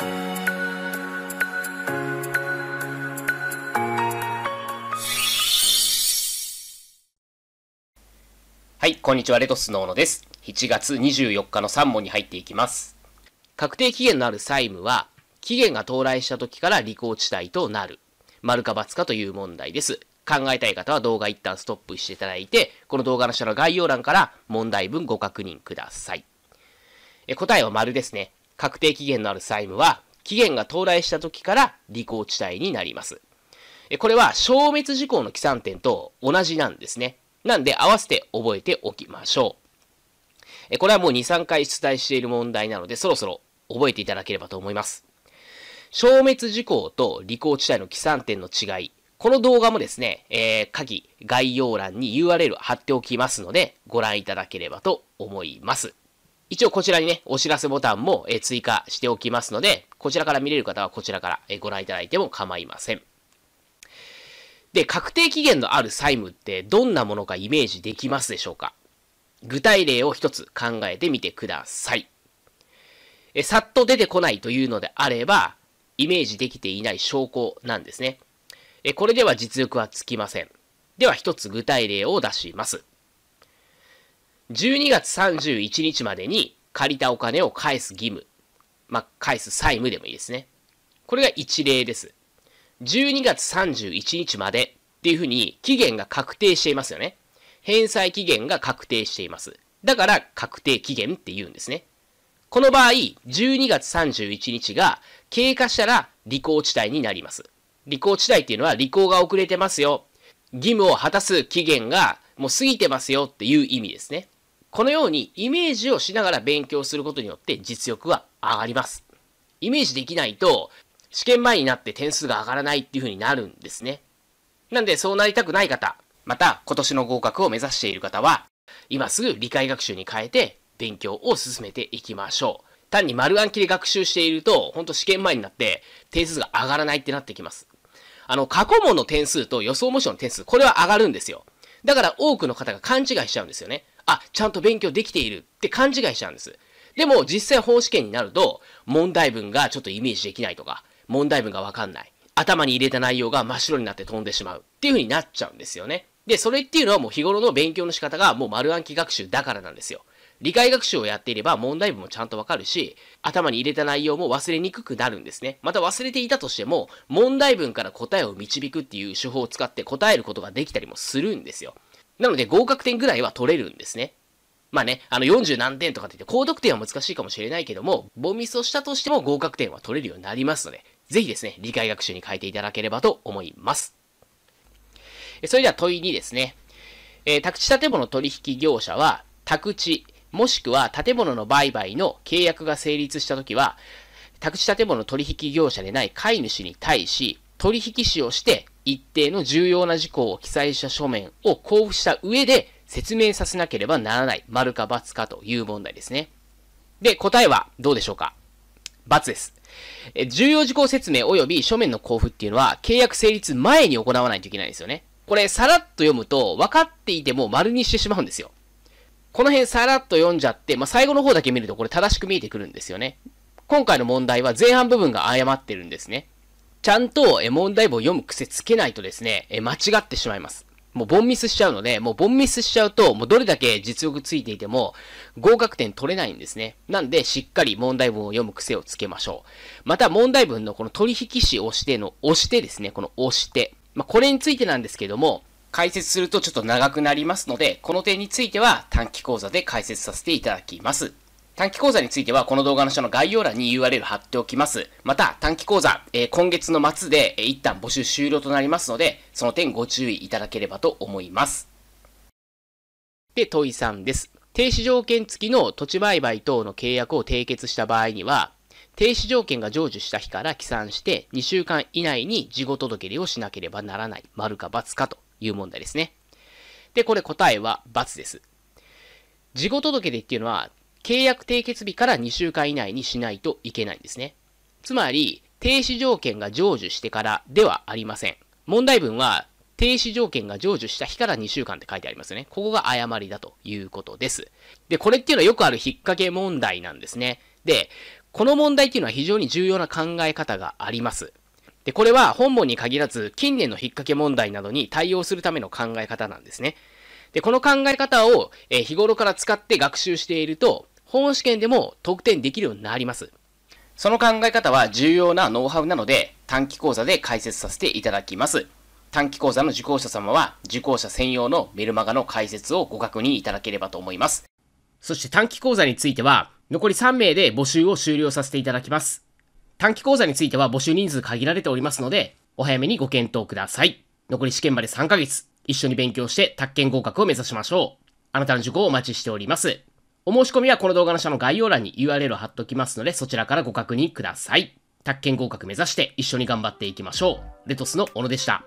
はい、こんにちは、レトスのーノです。7月24日の3問に入っていきます。確定期限のある債務は、期限が到来した時から履行地帯となる。丸か×かという問題です。考えたい方は動画一旦ストップしていただいて、この動画の下の概要欄から問題文ご確認ください。え答えは丸ですね。確定期限のある債務は、期限が到来した時から履行地帯になります。これは消滅事項の起算点と同じなんですね。なんで合わせて覚えておきましょう。これはもう2、3回出題している問題なので、そろそろ覚えていただければと思います。消滅事項と履行地帯の起算点の違い。この動画もですね、えー、下記概要欄に URL 貼っておきますので、ご覧いただければと思います。一応こちらにね、お知らせボタンも追加しておきますので、こちらから見れる方はこちらからご覧いただいても構いません。で、確定期限のある債務ってどんなものかイメージできますでしょうか具体例を一つ考えてみてください。え、さっと出てこないというのであれば、イメージできていない証拠なんですね。え、これでは実力はつきません。では一つ具体例を出します。12月31日までに借りたお金を返す義務。まあ、返す債務でもいいですね。これが一例です。12月31日までっていうふうに期限が確定していますよね。返済期限が確定しています。だから確定期限って言うんですね。この場合、12月31日が経過したら履行地帯になります。履行地帯っていうのは履行が遅れてますよ。義務を果たす期限がもう過ぎてますよっていう意味ですね。このようにイメージをしながら勉強することによって実力は上がります。イメージできないと試験前になって点数が上がらないっていう風になるんですね。なんでそうなりたくない方、また今年の合格を目指している方は、今すぐ理解学習に変えて勉強を進めていきましょう。単に丸暗記で学習していると、本当試験前になって点数が上がらないってなってきます。あの、過去問の点数と予想模試の点数、これは上がるんですよ。だから多くの方が勘違いしちゃうんですよね。あ、ちゃんと勉強できているって勘違いしちゃうんです。でも実際法試験になると、問題文がちょっとイメージできないとか、問題文がわかんない。頭に入れた内容が真っ白になって飛んでしまうっていう風になっちゃうんですよね。で、それっていうのはもう日頃の勉強の仕方がもう丸暗記学習だからなんですよ。理解学習をやっていれば問題文もちゃんとわかるし、頭に入れた内容も忘れにくくなるんですね。また忘れていたとしても、問題文から答えを導くっていう手法を使って答えることができたりもするんですよ。なので合格点ぐらいは取れるんですね。まあね、あの40何点とかって言って高得点は難しいかもしれないけども、ボミスをしたとしても合格点は取れるようになりますので、ぜひですね、理解学習に変えていただければと思います。それでは問い2ですね。えー、宅地建物取引業者は、宅地、もしくは建物の売買の契約が成立したときは、宅地建物取引業者でない買い主に対し、取引士をして一定の重要な事項を記載した書面を交付した上で説明させなければならない。丸か×かという問題ですね。で、答えはどうでしょうか×です。重要事項説明及び書面の交付っていうのは契約成立前に行わないといけないんですよね。これさらっと読むと分かっていても丸にしてしまうんですよ。この辺さらっと読んじゃって、まあ、最後の方だけ見るとこれ正しく見えてくるんですよね。今回の問題は前半部分が誤ってるんですね。ちゃんと問題文を読む癖つけないとですね、間違ってしまいます。もうボンミスしちゃうので、もうボンミスしちゃうと、もうどれだけ実力ついていても、合格点取れないんですね。なんで、しっかり問題文を読む癖をつけましょう。また、問題文のこの取引士をしての、押してですね、この押して。まあ、これについてなんですけども、解説するとちょっと長くなりますので、この点については短期講座で解説させていただきます。短期講座についてはこの動画の下の概要欄に URL 貼っておきます。また短期講座、えー、今月の末で、えー、一旦募集終了となりますので、その点ご注意いただければと思います。で、問い3です。停止条件付きの土地売買等の契約を締結した場合には、停止条件が成就した日から起算して2週間以内に事後届出をしなければならない。丸か×かという問題ですね。で、これ答えは×です。事後届出っていうのは契約締結日から2週間以内にしないといけないんですね。つまり、停止条件が成就してからではありません。問題文は、停止条件が成就した日から2週間って書いてありますよね。ここが誤りだということです。で、これっていうのはよくある引っ掛け問題なんですね。で、この問題っていうのは非常に重要な考え方があります。で、これは本文に限らず、近年の引っ掛け問題などに対応するための考え方なんですね。で、この考え方を、え日頃から使って学習していると、本試験でも得点できるようになります。その考え方は重要なノウハウなので、短期講座で解説させていただきます。短期講座の受講者様は、受講者専用のメルマガの解説をご確認いただければと思います。そして短期講座については、残り3名で募集を終了させていただきます。短期講座については募集人数限られておりますので、お早めにご検討ください。残り試験まで3ヶ月、一緒に勉強して、宅建合格を目指しましょう。あなたの受講をお待ちしております。お申し込みはこの動画の下の概要欄に URL を貼っときますので、そちらからご確認ください。宅建合格目指して一緒に頑張っていきましょう。レトスの小野でした。